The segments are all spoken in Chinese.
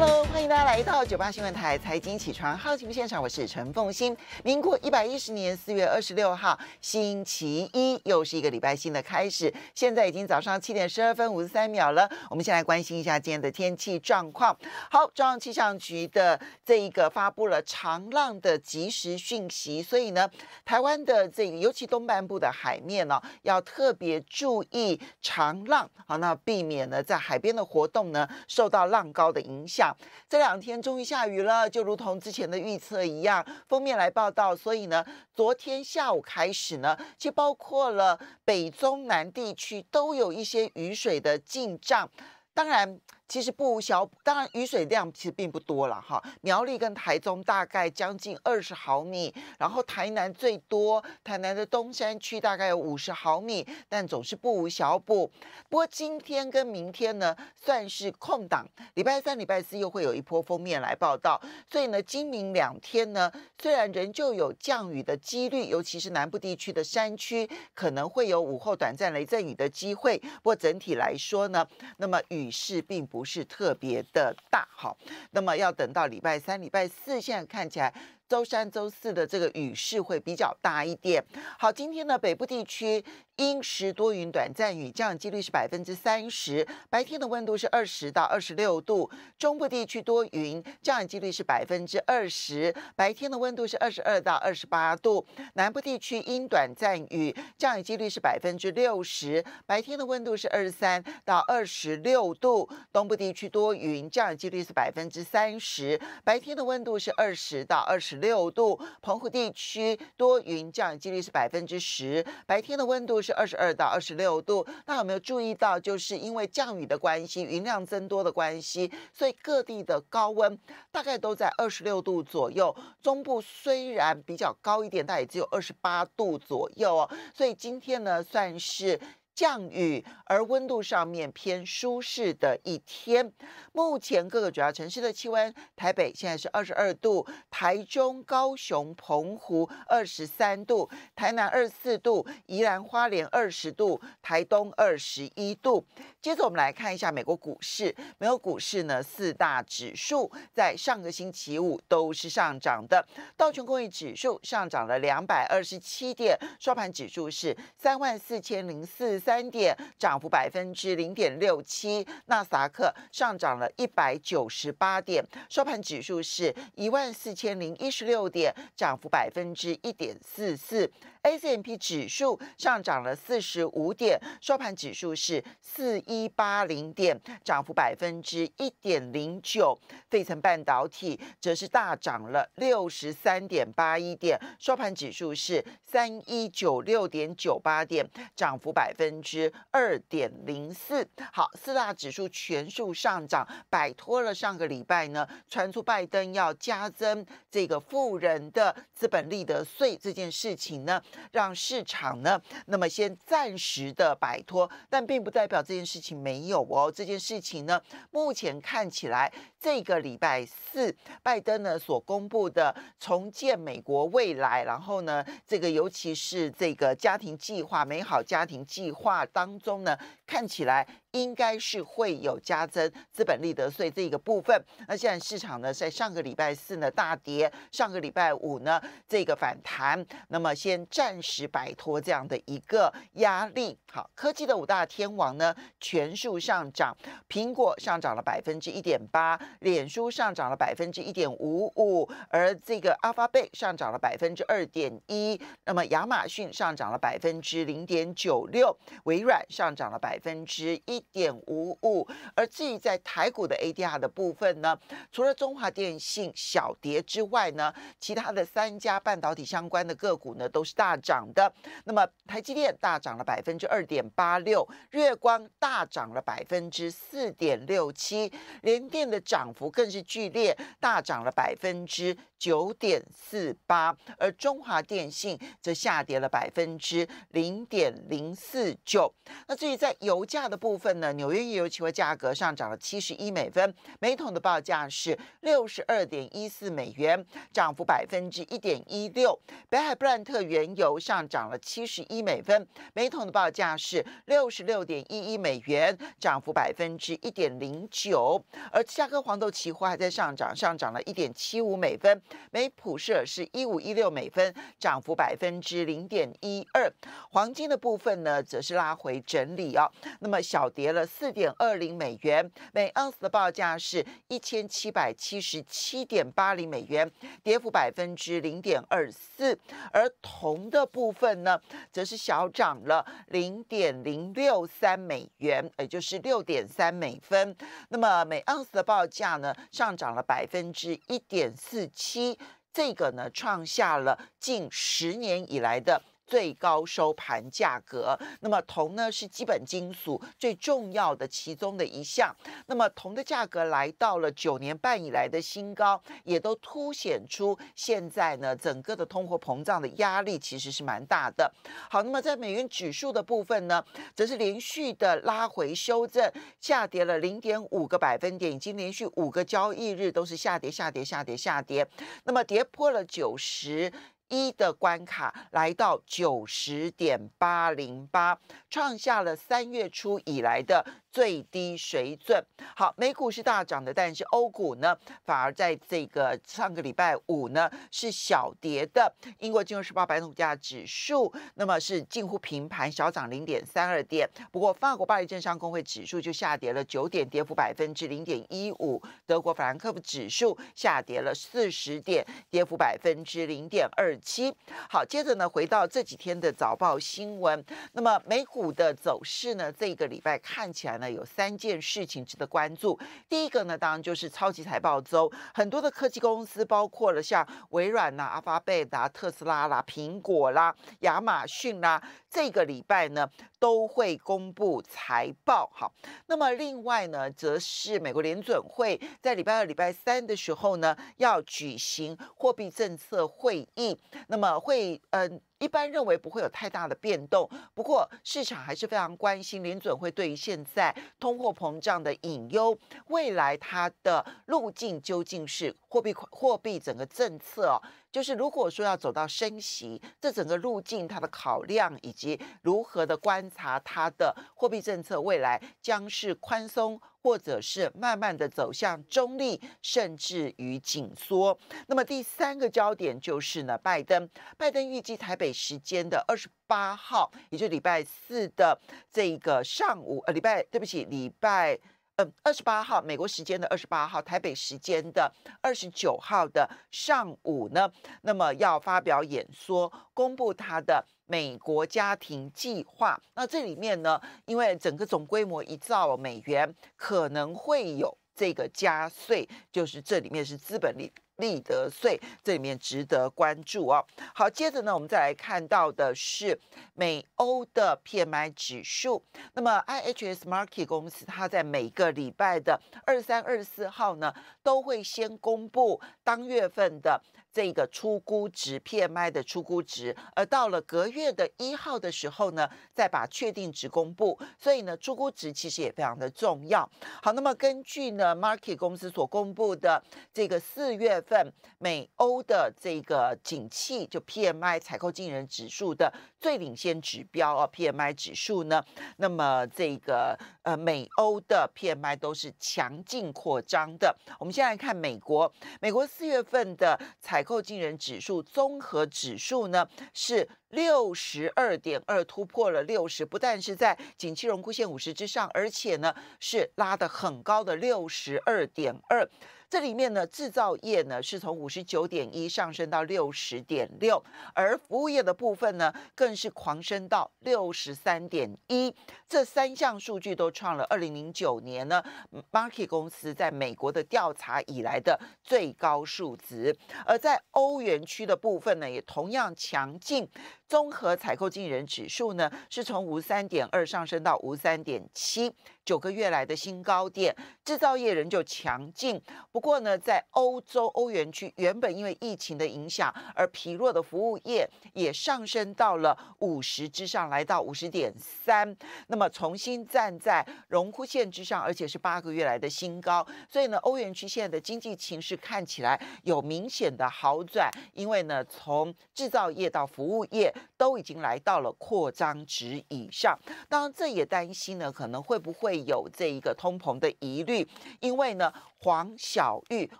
Hello，欢迎大家来到九八新闻台财经起床号目现场，我是陈凤欣。民国一百一十年四月二十六号，星期一，又是一个礼拜新的开始。现在已经早上七点十二分五十三秒了，我们先来关心一下今天的天气状况。好，中央气象局的这一个发布了长浪的及时讯息，所以呢，台湾的这个尤其东半部的海面呢，要特别注意长浪，好，那避免呢在海边的活动呢受到浪高的影响。这两天终于下雨了，就如同之前的预测一样。封面来报道，所以呢，昨天下午开始呢，就包括了北中南地区都有一些雨水的进账。当然。其实不无小当然雨水量其实并不多了哈。苗栗跟台中大概将近二十毫米，然后台南最多，台南的东山区大概有五十毫米，但总是不无小补。不过今天跟明天呢，算是空档，礼拜三、礼拜四又会有一波封面来报道，所以呢，今明两天呢，虽然仍旧有降雨的几率，尤其是南部地区的山区可能会有午后短暂雷阵雨的机会，不过整体来说呢，那么雨势并不。不是特别的大哈，那么要等到礼拜三、礼拜四，现在看起来。周三、周四的这个雨势会比较大一点。好，今天呢，北部地区阴时多云，短暂雨，降雨几率是百分之三十，白天的温度是二十到二十六度。中部地区多云，降雨几率是百分之二十，白天的温度是二十二到二十八度。南部地区阴短暂雨，降雨几率是百分之六十，白天的温度是二十三到二十六度。东部地区多云，降雨几率是百分之三十，白天的温度是二十到二十。六度，澎湖地区多云，降雨几率是百分之十。白天的温度是二十二到二十六度。那有没有注意到，就是因为降雨的关系，云量增多的关系，所以各地的高温大概都在二十六度左右。中部虽然比较高一点，但也只有二十八度左右哦。所以今天呢，算是。降雨，而温度上面偏舒适的一天。目前各个主要城市的气温，台北现在是二十二度，台中、高雄、澎湖二十三度，台南二十四度，宜兰花莲二十度，台东二十一度。接着我们来看一下美国股市，美国股市呢四大指数在上个星期五都是上涨的，道琼工业指数上涨了两百二十七点，收盘指数是三万四千零四。三点涨幅百分之零点六七，纳斯达克上涨了一百九十八点，收盘指数是一万四千零一十六点，涨幅百分之一点四四。ACMP 指数上涨了四十五点，收盘指数是四一八零点，涨幅百分之一点零九。费城半导体则是大涨了六十三点八一点，收盘指数是三一九六点九八点，涨幅百分。之二点零四，好，四大指数全数上涨，摆脱了上个礼拜呢传出拜登要加增这个富人的资本利得税这件事情呢，让市场呢那么先暂时的摆脱，但并不代表这件事情没有哦，这件事情呢目前看起来。这个礼拜四，拜登呢所公布的重建美国未来，然后呢，这个尤其是这个家庭计划、美好家庭计划当中呢，看起来。应该是会有加增资本利得税这一个部分。那现在市场呢，在上个礼拜四呢大跌，上个礼拜五呢这个反弹，那么先暂时摆脱这样的一个压力。好，科技的五大天王呢全数上涨，苹果上涨了百分之一点八，脸书上涨了百分之一点五五，而这个阿发贝上涨了百分之二点一，那么亚马逊上涨了百分之零点九六，微软上涨了百分之一。点五五，而至于在台股的 ADR 的部分呢，除了中华电信小跌之外呢，其他的三家半导体相关的个股呢都是大涨的。那么台积电大涨了百分之二点八六，月光大涨了百分之四点六七，联电的涨幅更是剧烈，大涨了百分之。九点四八，而中华电信则下跌了百分之零点零四九。那至于在油价的部分呢？纽约油期货价格上涨了七十一美分，每桶的报价是六十二点一四美元，涨幅百分之一点一六。北海布兰特原油上涨了七十一美分，每桶的报价是六十六点一一美元，涨幅百分之一点零九。而芝加哥黄豆期货还在上涨，上涨了一点七五美分。美普舍是一五一六美分，涨幅百分之零点一二。黄金的部分呢，则是拉回整理哦，那么小跌了四点二零美元每盎司的报价是一千七百七十七点八零美元，跌幅百分之零点二四。而铜的部分呢，则是小涨了零点零六三美元，也就是六点三美分。那么每盎司的报价呢，上涨了百分之一点四七。一，这个呢，创下了近十年以来的。最高收盘价格。那么铜呢是基本金属最重要的其中的一项。那么铜的价格来到了九年半以来的新高，也都凸显出现在呢整个的通货膨胀的压力其实是蛮大的。好，那么在美元指数的部分呢，则是连续的拉回修正，下跌了零点五个百分点，已经连续五个交易日都是下跌、下跌、下跌、下跌，那么跌破了九十。一的关卡来到九十点八零八，创下了三月初以来的。最低水准。好，美股是大涨的，但是欧股呢，反而在这个上个礼拜五呢是小跌的。英国金融时报白铜价指数那么是近乎平盘，小涨零点三二点。不过，法国巴黎证商工会指数就下跌了九点，跌幅百分之零点一五。德国法兰克福指数下跌了四十点，跌幅百分之零点二七。好，接着呢，回到这几天的早报新闻。那么美股的走势呢，这个礼拜看起来。那有三件事情值得关注。第一个呢，当然就是超级财报周，很多的科技公司，包括了像微软啦、阿发贝达、特斯拉啦、苹果啦、亚马逊啦，这个礼拜呢都会公布财报。好，那么另外呢，则是美国联准会在礼拜二、礼拜三的时候呢，要举行货币政策会议。那么会呃。一般认为不会有太大的变动，不过市场还是非常关心林准会对于现在通货膨胀的隐忧，未来它的路径究竟是？货币货币整个政策哦，就是如果说要走到升息，这整个路径它的考量以及如何的观察它的货币政策未来将是宽松，或者是慢慢的走向中立，甚至于紧缩。那么第三个焦点就是呢，拜登，拜登预计台北时间的二十八号，也就是礼拜四的这一个上午，呃，礼拜对不起，礼拜。嗯，二十八号美国时间的二十八号，台北时间的二十九号的上午呢，那么要发表演说，公布他的美国家庭计划。那这里面呢，因为整个总规模一兆美元，可能会有这个加税，就是这里面是资本利。利得税，这里面值得关注哦。好，接着呢，我们再来看到的是美欧的 PMI 指数。那么 IHS m a r k e t 公司，它在每个礼拜的二三、二四号呢，都会先公布当月份的这个出估值 PMI 的出估值，而到了隔月的一号的时候呢，再把确定值公布。所以呢，出估值其实也非常的重要。好，那么根据呢 m a r k e t 公司所公布的这个四月。份美欧的这个景气，就 PMI 采购进人指数的最领先指标啊，PMI 指数呢，那么这个呃美欧的 PMI 都是强劲扩张的。我们先来看美国，美国四月份的采购进人指数综合指数呢是六十二点二，突破了六十，不但是在景气荣枯线五十之上，而且呢是拉的很高的六十二点二。这里面呢，制造业呢是从五十九点一上升到六十点六，而服务业的部分呢更是狂升到六十三点一，这三项数据都创了二零零九年呢，Market 公司在美国的调查以来的最高数值。而在欧元区的部分呢，也同样强劲。综合采购经理指数呢，是从五三点二上升到五三点七，九个月来的新高点。制造业仍旧强劲，不过呢，在欧洲欧元区原本因为疫情的影响而疲弱的服务业，也上升到了五十之上，来到五十点三，那么重新站在荣枯线之上，而且是八个月来的新高。所以呢，欧元区现在的经济情势看起来有明显的好转，因为呢，从制造业到服务业。都已经来到了扩张值以上，当然这也担心呢，可能会不会有这一个通膨的疑虑，因为呢，黄小玉、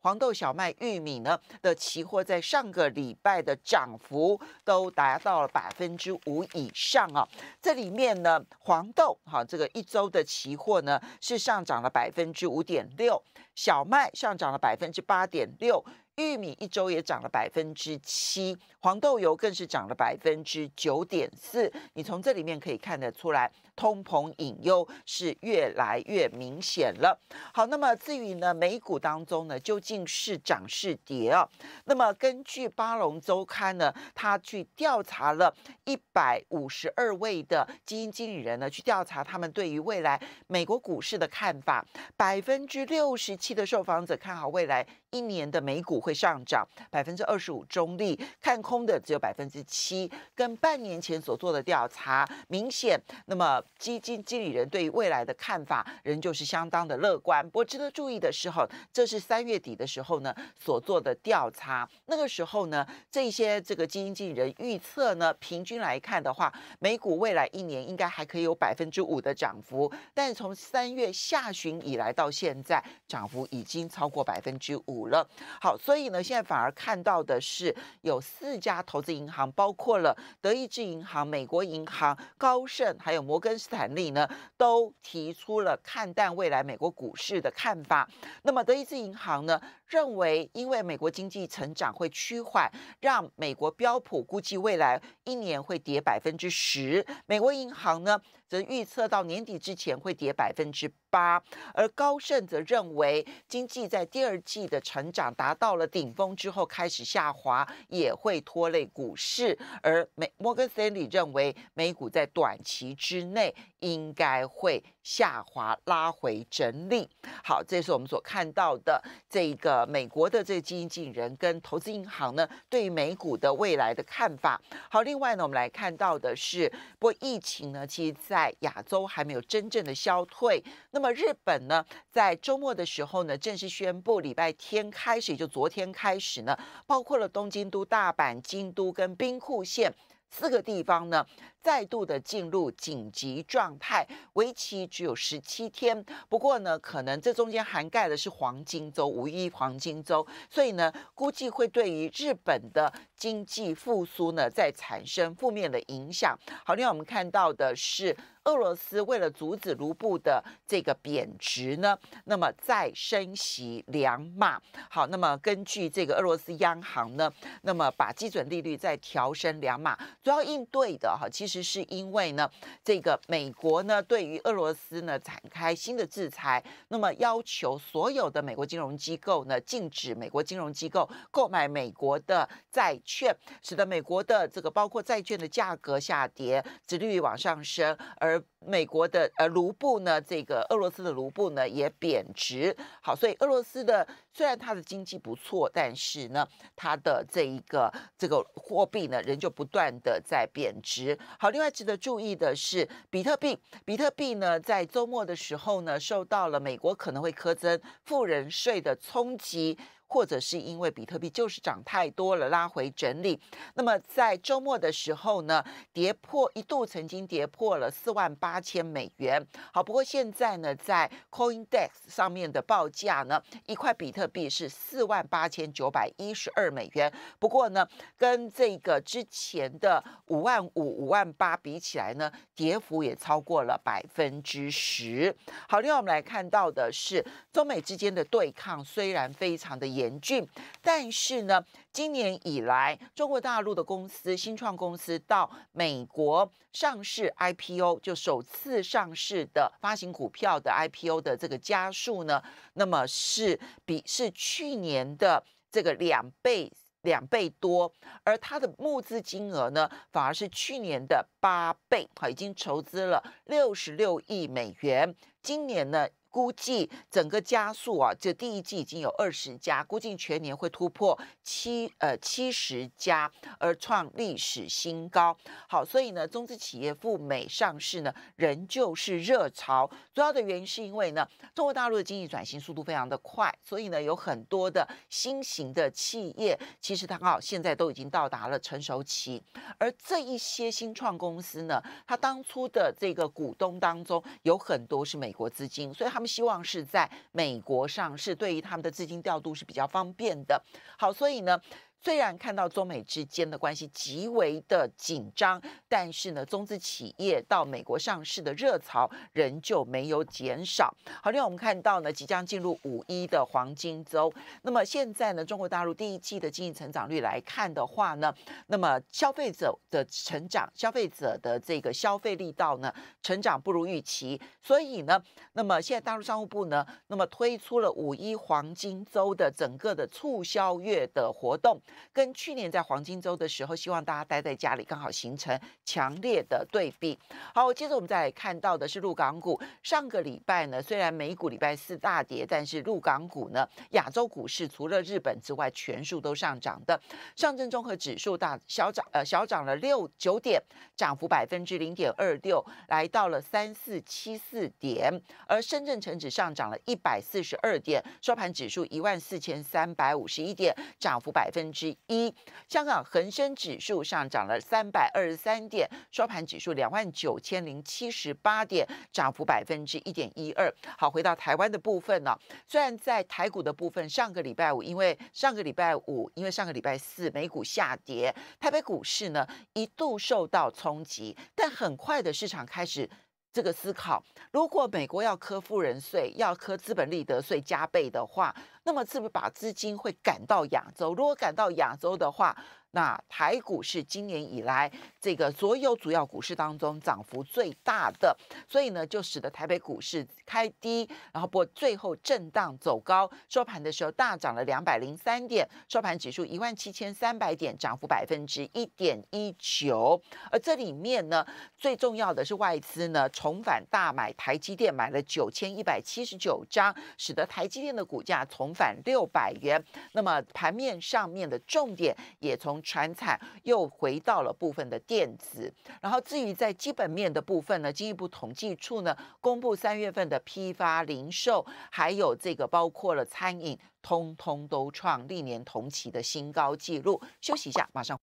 黄豆、小麦、玉米呢的期货在上个礼拜的涨幅都达到了百分之五以上啊，这里面呢，黄豆哈这个一周的期货呢是上涨了百分之五点六，小麦上涨了百分之八点六。玉米一周也涨了百分之七，黄豆油更是涨了百分之九点四。你从这里面可以看得出来，通膨隐忧是越来越明显了。好，那么至于呢，美股当中呢，究竟是涨是跌啊？那么根据巴龙周刊呢，他去调查了一百五十二位的基金经理人呢，去调查他们对于未来美国股市的看法，百分之六十七的受访者看好未来。一年的美股会上涨百分之二十五，中立看空的只有百分之七，跟半年前所做的调查明显。那么基金经理人对未来的看法仍旧是相当的乐观。不过值得注意的是，哈，这是三月底的时候呢所做的调查。那个时候呢，这些这个基金经理人预测呢，平均来看的话，美股未来一年应该还可以有百分之五的涨幅。但从三月下旬以来到现在，涨幅已经超过百分之五。了，好，所以呢，现在反而看到的是有四家投资银行，包括了德意志银行、美国银行、高盛，还有摩根斯坦利呢，都提出了看淡未来美国股市的看法。那么，德意志银行呢，认为因为美国经济成长会趋缓，让美国标普估计未来一年会跌百分之十。美国银行呢？则预测到年底之前会跌百分之八，而高盛则认为经济在第二季的成长达到了顶峰之后开始下滑，也会拖累股市。而美摩根森里利认为美股在短期之内应该会下滑，拉回整理。好，这是我们所看到的这个美国的这个基金经理人跟投资银行呢对美股的未来的看法。好，另外呢，我们来看到的是，不过疫情呢，其实在在亚洲还没有真正的消退，那么日本呢？在周末的时候呢，正式宣布礼拜天开始，也就昨天开始呢，包括了东京都、大阪、京都跟兵库县四个地方呢。再度的进入紧急状态，为期只有十七天。不过呢，可能这中间涵盖的是黄金周，五一黄金周，所以呢，估计会对于日本的经济复苏呢，在产生负面的影响。好，另外我们看到的是，俄罗斯为了阻止卢布的这个贬值呢，那么再升息两码。好，那么根据这个俄罗斯央行呢，那么把基准利率再调升两码，主要应对的哈，其实。只是因为呢，这个美国呢对于俄罗斯呢展开新的制裁，那么要求所有的美国金融机构呢禁止美国金融机构购买美国的债券，使得美国的这个包括债券的价格下跌，利率往上升，而美国的呃卢布呢，这个俄罗斯的卢布呢也贬值。好，所以俄罗斯的虽然它的经济不错，但是呢，它的这一个这个货币呢仍旧不断的在贬值。好，另外值得注意的是，比特币，比特币呢，在周末的时候呢，受到了美国可能会苛增富人税的冲击。或者是因为比特币就是涨太多了，拉回整理。那么在周末的时候呢，跌破一度曾经跌破了四万八千美元。好，不过现在呢，在 Coindex 上面的报价呢，一块比特币是四万八千九百一十二美元。不过呢，跟这个之前的五万五、五万八比起来呢，跌幅也超过了百分之十。好，另外我们来看到的是，中美之间的对抗虽然非常的严。严峻，但是呢，今年以来，中国大陆的公司、新创公司到美国上市 IPO 就首次上市的发行股票的 IPO 的这个加速呢，那么是比是去年的这个两倍两倍多，而它的募资金额呢，反而是去年的八倍已经筹资了六十六亿美元，今年呢？估计整个加速啊，这第一季已经有二十家，估计全年会突破七呃七十家，而创历史新高。好，所以呢，中资企业赴美上市呢，仍旧是热潮。主要的原因是因为呢，中国大陆的经济转型速度非常的快，所以呢，有很多的新型的企业，其实它好现在都已经到达了成熟期，而这一些新创公司呢，它当初的这个股东当中有很多是美国资金，所以它。他们希望是在美国上市，对于他们的资金调度是比较方便的。好，所以呢。虽然看到中美之间的关系极为的紧张，但是呢，中资企业到美国上市的热潮仍旧没有减少。好，另外我们看到呢，即将进入五一的黄金周。那么现在呢，中国大陆第一季的经济成长率来看的话呢，那么消费者的成长、消费者的这个消费力道呢，成长不如预期。所以呢，那么现在大陆商务部呢，那么推出了五一黄金周的整个的促销月的活动。跟去年在黄金周的时候，希望大家待在家里，刚好形成强烈的对比。好，接着我们再来看到的是陆港股。上个礼拜呢，虽然美股礼拜四大跌，但是陆港股呢，亚洲股市除了日本之外，全数都上涨的。上证综合指数大小涨，呃，小涨了六九点，涨幅百分之零点二六，来到了三四七四点。而深圳成指上涨了一百四十二点，收盘指数一万四千三百五十一点，涨幅百分之。之一，香港恒生指数上涨了三百二十三点，收盘指数两万九千零七十八点，涨幅百分之一点一二。好，回到台湾的部分呢，虽然在台股的部分，上个礼拜五，因为上个礼拜五，因为上个礼拜四美股下跌，台北股市呢一度受到冲击，但很快的市场开始这个思考，如果美国要科富人税，要科资本利得税加倍的话。那么是不是把资金会赶到亚洲？如果赶到亚洲的话，那台股是今年以来这个所有主要股市当中涨幅最大的，所以呢就使得台北股市开低，然后不过最后震荡走高，收盘的时候大涨了两百零三点，收盘指数一万七千三百点，涨幅百分之一点一九。而这里面呢最重要的是外资呢重返大买台积电，买了九千一百七十九张，使得台积电的股价从返六百元，那么盘面上面的重点也从船产又回到了部分的电子，然后至于在基本面的部分呢，进一步统计处呢公布三月份的批发零售，还有这个包括了餐饮，通通都创历年同期的新高纪录。休息一下，马上。